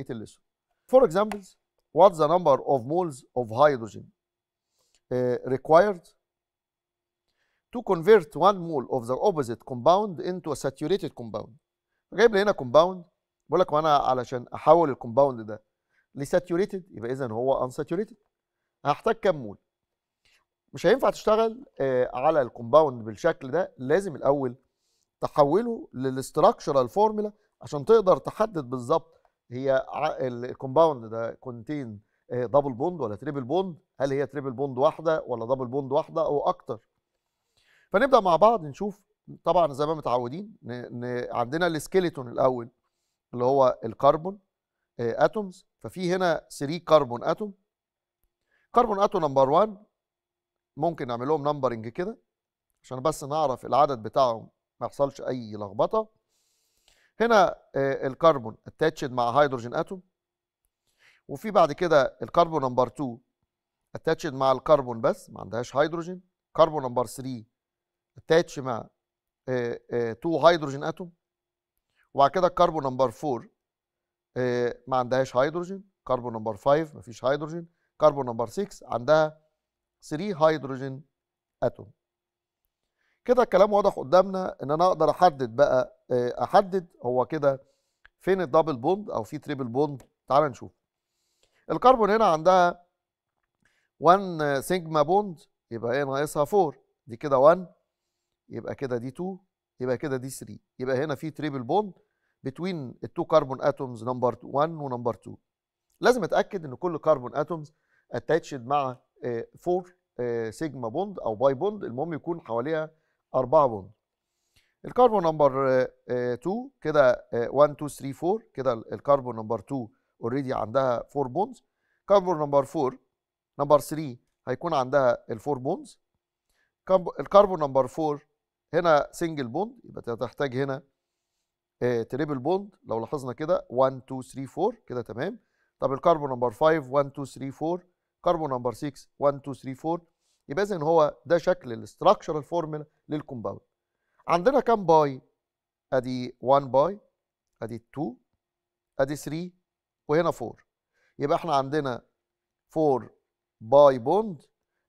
الاسود. For فور اكزامبلز the number of moles of hydrogen هيدروجين uh, required to convert one mole of the opposite compound into a saturated compound. جايب لي هنا compound بقول لك وانا علشان احول الكومباوند ده لساتوريتد يبقى اذا هو انساتوريتد هحتاج كام مول؟ مش هينفع تشتغل آه، على الكومباوند بالشكل ده لازم الاول تحوله للاستراكشرال فورمولا عشان تقدر تحدد بالظبط هي الكومباوند ده كونتين دبل بوند ولا تريبل بوند هل هي تريبل بوند واحده ولا دبل بوند واحده او اكتر فنبدا مع بعض نشوف طبعا زي ما متعودين عندنا السكيلتون الاول اللي هو الكربون اتومز آه، ففي هنا 3 كربون اتوم كربون اتوم نمبر 1 ممكن نعمل لهم نمبرنج كده عشان بس نعرف العدد بتاعهم ما يحصلش اي لخبطه هنا آه، الكربون اتاتشد مع هيدروجين اتوم وفي بعد كده الكربون نمبر 2 اتاتشد مع الكربون بس ما عندهاش هيدروجين كربون نمبر 3 اتاتش مع 2 آه، آه، هيدروجين اتوم وبعد كده الكربون نمبر 4 ما عندهاش هيدروجين كربون نمبر 5 ما فيش هيدروجين كربون نمبر 6 عندها 3 هيدروجين اتوم كده الكلام واضح قدامنا ان انا اقدر احدد بقى آه، احدد هو كده فين الدبل بوند او في تريبل بوند تعال نشوف الكربون هنا عندها 1 سيجما بوند يبقى هي ناقصها 4 دي كده 1 يبقى كده دي 2 يبقى كده دي 3 يبقى هنا في تريبل بوند بتوين التو كربون اتومز نمبر 1 ونمبر 2 لازم اتاكد ان كل كربون اتومز اتاتشد مع 4 سيجما بوند او باي بوند المهم يكون حواليها 4 بوند الكربون نمبر 2 آه، آه، كده 1 2 3 4 كده الكربون نمبر 2 اوريدي عندها 4 بوندز كربون نمبر 4 نمبر 3 هيكون عندها ال 4 بوندز الكربون نمبر 4 هنا سنجل بوند يبقى تحتاج هنا تريبل آه، بوند لو لاحظنا كده 1 2 3 4 كده تمام طب الكربون نمبر 5 1 2 3 4 كربون نمبر 6 1 2 3 4 يبقى اذا هو ده شكل الاستراكشرال فورمولا للكومباوند عندنا كام باي ادي 1 باي ادي 2 ادي 3 وهنا 4 يبقى احنا عندنا 4 باي بوند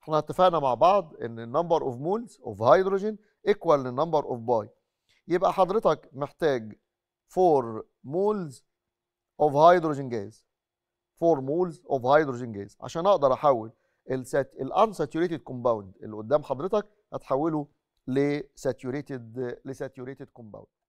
احنا اتفقنا مع بعض ان النمبر اوف مولز اوف هيدروجين ايكوال للنمبر اوف باي يبقى حضرتك محتاج 4 مولز اوف هيدروجين جاز 4 مولز اوف هيدروجين جاز عشان اقدر احول الانساتيوريتد كومباوند اللي قدام حضرتك هتحوله لساتوريتد لساتوريتد كومباوند